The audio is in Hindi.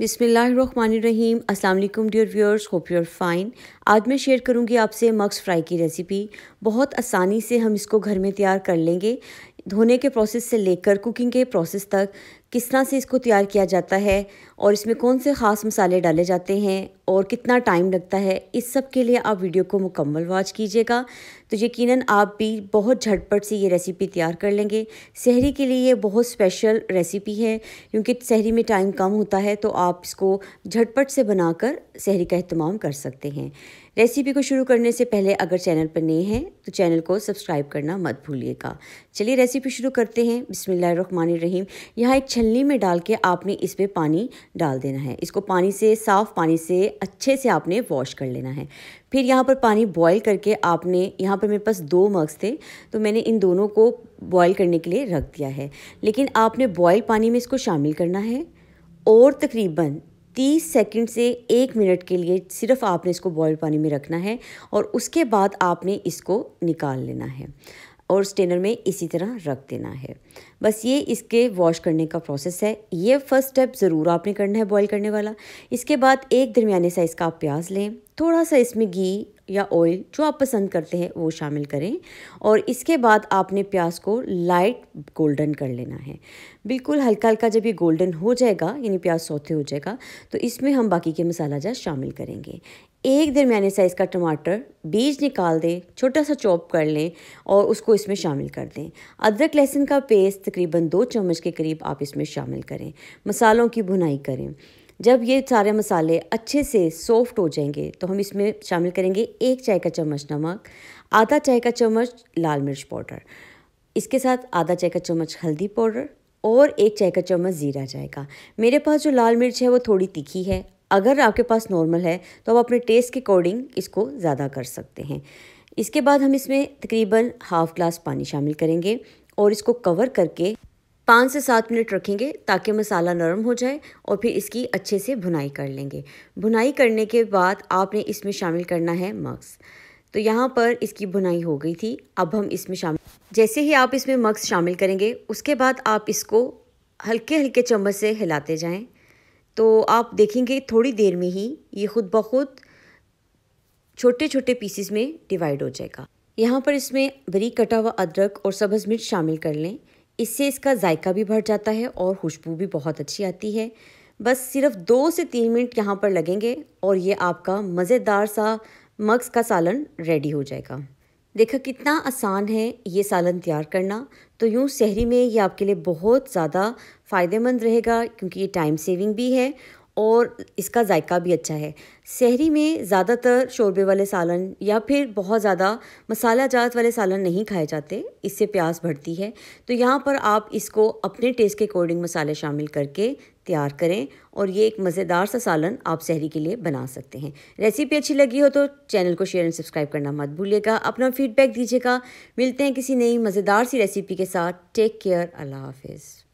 अस्सलाम अल्लाम dear viewers hope are fine आज मैं शेयर करूंगी आपसे मक्स फ्राई की रेसिपी बहुत आसानी से हम इसको घर में तैयार कर लेंगे धोने के प्रोसेस से लेकर कुकिंग के प्रोसेस तक किस तरह से इसको तैयार किया जाता है और इसमें कौन से ख़ास मसाले डाले जाते हैं और कितना टाइम लगता है इस सब के लिए आप वीडियो को मुकम्मल वॉच कीजिएगा तो यकीन आप भी बहुत झटपट से ये रेसिपी तैयार कर लेंगे शहरी के लिए ये बहुत स्पेशल रेसिपी है क्योंकि शहरी में टाइम कम होता है तो आप इसको झटपट से बनाकर शहरी का अहतमाम कर सकते हैं रेसिपी को शुरू करने से पहले अगर चैनल पर नए हैं तो चैनल को सब्सक्राइब करना मत भूलिएगा चलिए रेसिपी शुरू करते हैं बिसमिल्लर रहीम यहाँ एक छलनी में डाल के आपने इस पर पानी डाल देना है इसको पानी से साफ़ पानी से अच्छे से आपने वॉश कर लेना है फिर यहाँ पर पानी बॉईल करके आपने यहाँ पर मेरे पास दो मग्स थे तो मैंने इन दोनों को बॉयल करने के लिए रख दिया है लेकिन आपने बॉईल पानी में इसको शामिल करना है और तकरीबन 30 सेकंड से एक मिनट के लिए सिर्फ आपने इसको बॉयल पानी में रखना है और उसके बाद आपने इसको निकाल लेना है और स्टेनर में इसी तरह रख देना है बस ये इसके वॉश करने का प्रोसेस है ये फर्स्ट स्टेप ज़रूर आपने करना है बॉईल करने वाला इसके बाद एक दरमियाने साइज़ का आप प्याज लें थोड़ा सा इसमें घी या ऑयल जो आप पसंद करते हैं वो शामिल करें और इसके बाद आपने प्याज को लाइट गोल्डन कर लेना है बिल्कुल हल्का हल्का जब ये गोल्डन हो जाएगा यानी प्याज सौते हो जाएगा तो इसमें हम बाकी के मसाला जहाँ शामिल करेंगे एक दरमियाने साइज़ का टमाटर बीज निकाल दें छोटा सा चॉप कर लें और उसको इसमें शामिल कर दें अदरक लहसुन का पेस्ट तकरीबन दो चम्मच के करीब आप इसमें शामिल करें मसालों की भुनाई करें जब ये सारे मसाले अच्छे से सॉफ्ट हो जाएंगे तो हम इसमें शामिल करेंगे एक चाय का चम्मच नमक आधा चाय का चम्मच लाल मिर्च पाउडर इसके साथ आधा चाय का चम्मच हल्दी पाउडर और एक चाय का चम्मच ज़ीरा जाएगा मेरे पास जो लाल मिर्च है वो थोड़ी तीखी है अगर आपके पास नॉर्मल है तो आप अपने टेस्ट के अकॉर्डिंग इसको ज़्यादा कर सकते हैं इसके बाद हम इसमें तकरीबन हाफ़ ग्लास पानी शामिल करेंगे और इसको कवर करके पाँच से सात मिनट रखेंगे ताकि मसाला नरम हो जाए और फिर इसकी अच्छे से भुनाई कर लेंगे भुनाई करने के बाद आपने इसमें शामिल करना है मक्स तो यहाँ पर इसकी भुनाई हो गई थी अब हम इसमें शामिल जैसे ही आप इसमें मक्स शामिल करेंगे उसके बाद आप इसको हल्के हल्के चम्मच से हिलाते जाएं तो आप देखेंगे थोड़ी देर में ही ये खुद ब खुद छोटे छोटे पीसीस में डिवाइड हो जाएगा यहाँ पर इसमें बरीक कटा हुआ अदरक और सब्ज़ मिर्च शामिल कर लें इससे इसका जायका भी बढ़ जाता है और खुशबू भी बहुत अच्छी आती है बस सिर्फ दो से तीन मिनट यहाँ पर लगेंगे और ये आपका मज़ेदार सा मग्स का सालन रेडी हो जाएगा देखा कितना आसान है ये सालन तैयार करना तो यूँ शहरी में ये आपके लिए बहुत ज़्यादा फ़ायदेमंद रहेगा क्योंकि ये टाइम सेविंग भी है और इसका जायका भी अच्छा है शहरी में ज़्यादातर शोरबे वाले सालन या फिर बहुत ज़्यादा मसाला जात वाले सालन नहीं खाए जाते इससे प्यास बढ़ती है तो यहाँ पर आप इसको अपने टेस्ट के अकॉर्डिंग मसाले शामिल करके तैयार करें और ये एक मज़ेदार सा सालन आप शहरी के लिए बना सकते हैं रेसिपी अच्छी लगी हो तो चैनल को शेयर एंड सब्सक्राइब करना मत भूलिएगा अपना फीडबैक दीजिएगा मिलते हैं किसी नई मज़ेदार सी रेसिपी के साथ टेक केयर अल्लाह हाफिज़